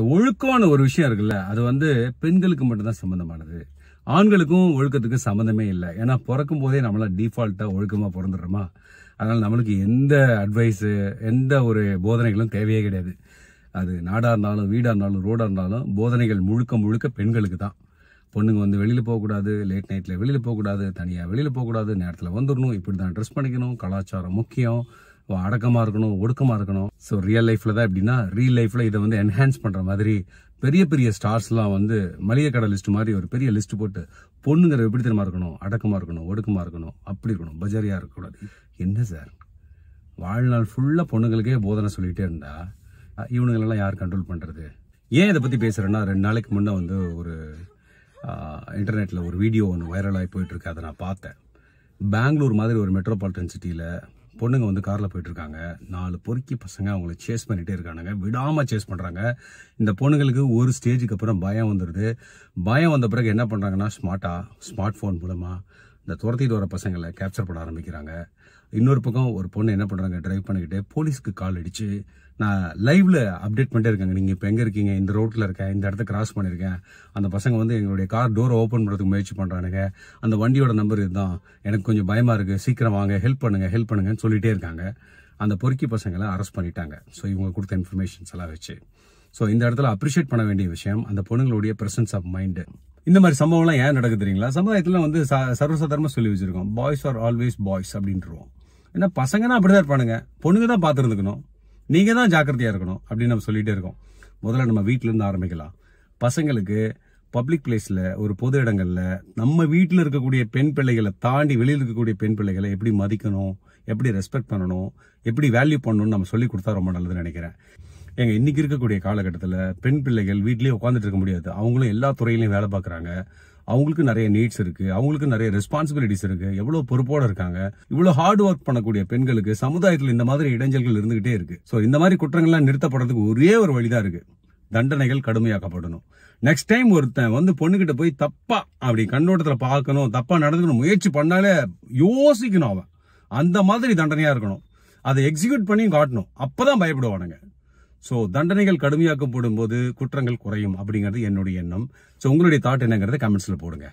இந்த ஒரு விஷயம் இருக்குல்ல அது வந்து பெண்களுக்கு மட்டும்தான் சம்மந்தமானது ஆண்களுக்கும் ஒழுக்கத்துக்கும் சம்மந்தமே இல்லை ஏன்னா பிறக்கும் போதே நம்மளாம் டிஃபால்ட்டாக ஒழுக்கமாக பிறந்துடுறோமா அதனால் நம்மளுக்கு எந்த அட்வைஸு எந்த ஒரு போதனைகளும் தேவையே கிடையாது அது நாடாக இருந்தாலும் வீடாக இருந்தாலும் ரோடாக இருந்தாலும் போதனைகள் முழுக்க முழுக்க பெண்களுக்கு தான் பொண்ணுங்க வந்து வெளியில் போகக்கூடாது லேட் நைட்டில் வெளியில் போகக்கூடாது தனியாக வெளியில் போகக்கூடாது நேரத்தில் வந்துடணும் இப்படி தான் ட்ரெஸ் பண்ணிக்கணும் கலாச்சாரம் முக்கியம் அடக்கமாக இருக்கணும் ஒடுக்கமாக இருக்கணும் ஸோ ரியல் லைஃப்பில் தான் எப்படின்னா ரியல் லைஃப்பில் இதை வந்து என்ஹான்ஸ் பண்ணுற மாதிரி பெரிய பெரிய ஸ்டார்ஸ்லாம் வந்து மளிகை கடை லிஸ்ட் மாதிரி ஒரு பெரிய லிஸ்ட் போட்டு பொண்ணுங்கிற எப்படி தெரியுமா இருக்கணும் அடக்கமாக இருக்கணும் ஒடுக்கமாக இருக்கணும் அப்படி இருக்கணும் பஜாரியாக இருக்கக்கூடாது என்ன சார் வாழ்நாள் ஃபுல்லாக பொண்ணுங்களுக்கே போதனை சொல்லிகிட்டே இருந்தா இவனுங்களெல்லாம் யார் கண்ட்ரோல் பண்ணுறது ஏன் இதை பற்றி பேசுகிறேன்னா ரெண்டு நாளைக்கு முன்னே வந்து ஒரு இன்டர்நெட்டில் ஒரு வீடியோ ஒன்று வைரலாகி போயிட்டுருக்கு அதை நான் பார்த்தேன் பெங்களூர் மாதிரி ஒரு மெட்ரோபாலிட்டன் சிட்டியில் பொண்ணுங்க வந்து காரில் போயிட்டுருக்காங்க நாலு பொறுக்கி பசங்க அவங்கள சேஸ் பண்ணிகிட்டே இருக்கானுங்க விடாமல் சேஸ் பண்ணுறாங்க இந்த பொண்ணுங்களுக்கு ஒரு ஸ்டேஜுக்கு அப்புறம் பயம் வந்துடுது பயம் வந்த பிறகு என்ன பண்ணுறாங்கன்னா ஸ்மார்ட்டாக ஸ்மார்ட் ஃபோன் மூலமாக இந்த துரத்திட்டு வர பசங்களை கேப்சர் பண்ண ஆரம்பிக்கிறாங்க இன்னொரு பக்கம் ஒரு பொண்ணு என்ன பண்ணுறாங்க ட்ரைவ் பண்ணிக்கிட்டு போலீஸ்க்கு கால் அடித்து நான் லைவில் அப்டேட் பண்ணிட்டே இருக்காங்க நீங்கள் இப்போ எங்கே இருக்கீங்க இந்த ரோட்டில் இருக்கேன் இந்த இடத்த கிராஸ் பண்ணியிருக்கேன் அந்த பசங்க வந்து எங்களுடைய கார் டோரை ஓப்பன் பண்ணுறதுக்கு முயற்சி பண்ணுறானுங்க அந்த வண்டியோட நம்பர் இதுதான் எனக்கு கொஞ்சம் பயமாக இருக்குது சீக்கிரம் வாங்க ஹெல்ப் பண்ணுங்கள் ஹெல்ப் பண்ணுங்கன்னு சொல்லிகிட்டே இருக்காங்க அந்த பொறுக்கி பசங்களை அரெஸ்ட் பண்ணிட்டாங்க ஸோ இவங்க கொடுத்த இன்ஃபர்மேஷன்ஸ் எல்லாம் வச்சு ஸோ இந்த இடத்துல அப்ரிஷியேட் பண்ண வேண்டிய விஷயம் அந்த பொண்ணுங்களுடைய ப்ரெசன்ஸ் ஆஃப் மைண்டு இந்த மாதிரி சம்பவம்லாம் ஏன் நடக்குது தெரியுங்களா சமுதாயத்தில் வந்து ச சர்வசாதாரணமாக சொல்லி வச்சுருக்கோம் பாய்ஸ் ஆர் ஆல்வேஸ் பாய்ஸ் அப்படின்ட்டுருவோம் ஏன்னா பசங்கன்னா அப்படி தான் இருப்பானுங்க பொண்ணுங்க தான் பார்த்துருந்துக்கணும் நீங்கள் தான் ஜாக்கிரதையாக இருக்கணும் அப்படின்னு நம்ம சொல்லிகிட்டே இருக்கோம் முதல்ல நம்ம வீட்டிலேருந்து ஆரம்பிக்கலாம் பசங்களுக்கு பப்ளிக் பிளேஸில் ஒரு பொது இடங்களில் நம்ம வீட்டில் இருக்கக்கூடிய பெண் பிள்ளைகளை தாண்டி வெளியில் இருக்கக்கூடிய பெண் பிள்ளைகளை எப்படி மதிக்கணும் எப்படி ரெஸ்பெக்ட் பண்ணணும் எப்படி வேல்யூ பண்ணணும்னு நம்ம சொல்லி கொடுத்தா ரொம்ப நல்லதுன்னு நினைக்கிறேன் எங்க இன்னைக்கு இருக்கக்கூடிய காலகட்டத்தில் பெண் பிள்ளைகள் வீட்லேயே உட்காந்துட்டு இருக்க முடியாது அவங்களும் எல்லா துறையிலையும் வேலை பார்க்குறாங்க அவங்களுக்கு நிறைய நீட்ஸ் இருக்கு அவங்களுக்கு நிறைய ரெஸ்பான்சிபிலிட்டிஸ் இருக்கு எவ்வளவு பொறுப்போட இருக்காங்க இவ்வளவு ஹார்ட் ஒர்க் பண்ணக்கூடிய பெண்களுக்கு சமுதாயத்தில் இந்த மாதிரி இடைஞ்சல்கள் இருந்துகிட்டே இருக்கு ஸோ இந்த மாதிரி குற்றங்கள்லாம் நிறுத்தப்படுறதுக்கு ஒரே ஒரு வழிதான் இருக்கு தண்டனைகள் கடுமையாக்கப்படணும் நெக்ஸ்ட் டைம் ஒருத்தன் வந்து பொண்ணுகிட்ட போய் தப்பா அப்படி கண்ணோட்டத்தில் பார்க்கணும் தப்பா நடந்துக்கணும் முயற்சி பண்ணாலே யோசிக்கணும் அவன் அந்த மாதிரி தண்டனையா இருக்கணும் அதை எக்ஸிக்யூட் பண்ணியும் காட்டணும் அப்பதான் பயப்படுவானுங்க ஸோ தண்டனைகள் கடுமையாக்கப்படும் போது குற்றங்கள் குறையும் அப்படிங்கிறது என்னுடைய எண்ணம் ஸோ உங்களுடைய தாட் என்னங்கிறத கமெண்ட்ஸில் போடுங்க